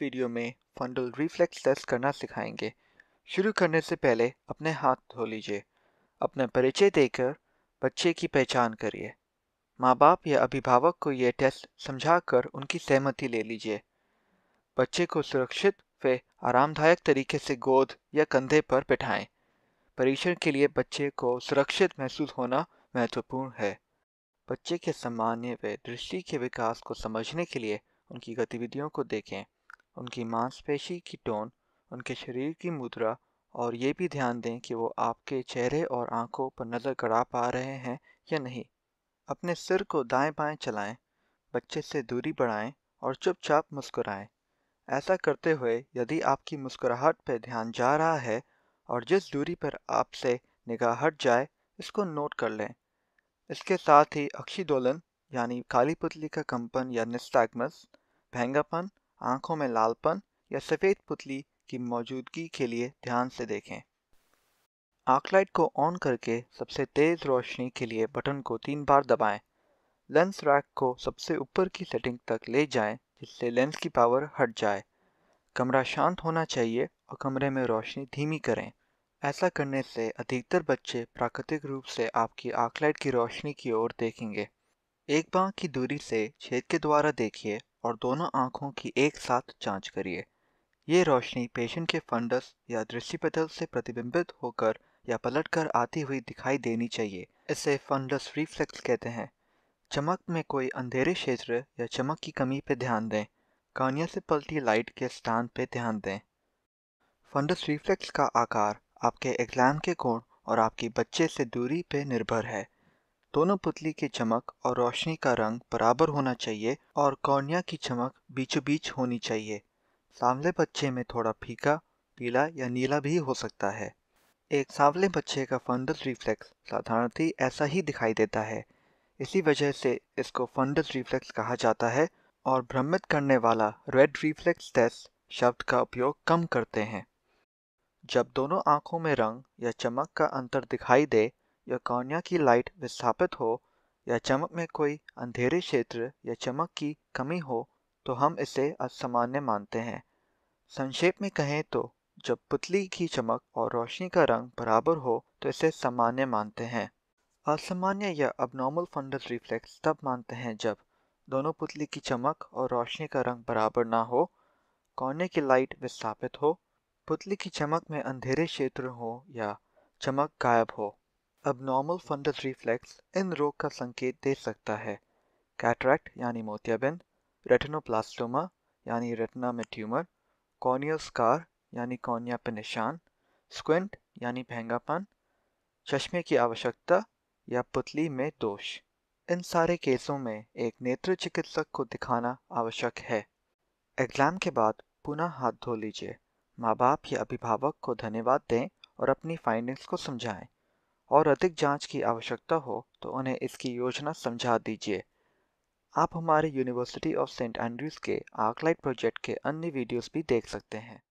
Video में फंडल reflex test करना सिखाएंगे शुरू करने से पहले अपने हाथ धो लीजिए अपना परिचय देकर बच्चे की पहचान करिए माँ बाप या अभिभावक को यह टेस्ट समझाकर उनकी सहमति ले लीजिए बच्चे को सुरक्षित व आरामदायक तरीके से गोद या कंधे पर बैठाएं। परीक्षण के लिए बच्चे को सुरक्षित महसूस होना महत्वपूर्ण है बच्चे के सामान्य व दृष्टि के विकास को समझने के लिए उनकी गतिविधियों को देखें उनकी मांसपेशी की टोन उनके शरीर की मुद्रा और ये भी ध्यान दें कि वो आपके चेहरे और आंखों पर नज़र गड़ा पा रहे हैं या नहीं अपने सिर को दाएं बाएं चलाएं, बच्चे से दूरी बढ़ाएं और चुपचाप मुस्कुराएं। ऐसा करते हुए यदि आपकी मुस्कुराहट पर ध्यान जा रहा है और जिस दूरी पर आपसे निगाह हट जाए इसको नोट कर लें इसके साथ ही अक्षी दोलन यानी काली पुतली का कंपन या निस्तागमस भेंगापन आंखों में लालपन या सफ़ेद पुतली की मौजूदगी के लिए ध्यान से देखें आर्कलाइट को ऑन करके सबसे तेज़ रोशनी के लिए बटन को तीन बार दबाएं। लेंस रैक को सबसे ऊपर की सेटिंग तक ले जाएं जिससे लेंस की पावर हट जाए कमरा शांत होना चाहिए और कमरे में रोशनी धीमी करें ऐसा करने से अधिकतर बच्चे प्राकृतिक रूप से आपकी आर्कलाइट की रोशनी की ओर देखेंगे एक बाँ की दूरी से छेद के द्वारा देखिए और दोनों आँखों की एक साथ जांच करिए ये रोशनी पेशेंट के फंडस या दृष्टिपथल से प्रतिबिंबित होकर या पलटकर आती हुई दिखाई देनी चाहिए इसे फंडस रिफ्लेक्स कहते हैं चमक में कोई अंधेरे क्षेत्र या चमक की कमी पर ध्यान दें कानिया से पलटी लाइट के स्थान पर ध्यान दें फंडस रिफ्लेक्स का आकार आपके एग्जाम के कोण और आपकी बच्चे से दूरी पर निर्भर है दोनों पुतली की चमक और रोशनी का रंग बराबर होना चाहिए और कौनिया की चमक बीचों बीच होनी चाहिए सांवले बच्चे में थोड़ा फीका पीला या नीला भी हो सकता है एक सांवले बच्चे का फंडस रिफ्लेक्स साधारणतः ऐसा ही दिखाई देता है इसी वजह से इसको फंडस रिफ्लेक्स कहा जाता है और भ्रमित करने वाला रेड रिफ्लेक्स टेस्ट शब्द का उपयोग कम करते हैं जब दोनों आंखों में रंग या चमक का अंतर दिखाई दे या कौनिया की लाइट विस्थापित हो या चमक में कोई अंधेरे क्षेत्र या चमक की कमी हो तो हम इसे असामान्य मानते हैं संक्षेप में कहें तो जब पुतली की चमक और रोशनी का रंग बराबर हो तो इसे सामान्य मानते हैं असामान्य या अबनॉर्मल फंडल रिफ्लेक्स तब मानते हैं जब दोनों पुतली की चमक और रोशनी का रंग बराबर ना हो कोने की लाइट विस्थापित हो पुतली की चमक में अंधेरे क्षेत्र हो या चमक गायब हो अबनॉर्मल फंडस रिफ्लेक्स इन रोग का संकेत दे सकता है कैटरैक्ट यानी मोतियाबिंद रेटिनोप्लास्टोमा यानी रेटना में ट्यूमर कॉर्नियल स्कार यानी कॉर्निया पर निशान स्क्विंट यानी भेंगापन चश्मे की आवश्यकता या पुतली में दोष इन सारे केसों में एक नेत्र चिकित्सक को दिखाना आवश्यक है एग्जाम के बाद पुनः हाथ धो लीजिए माँ बाप या अभिभावक को धन्यवाद दें और अपनी फाइंडिंग्स को समझाएं और अधिक जांच की आवश्यकता हो तो उन्हें इसकी योजना समझा दीजिए आप हमारे यूनिवर्सिटी ऑफ सेंट एंड्रयूज़ के आर्कलाइट प्रोजेक्ट के अन्य वीडियोस भी देख सकते हैं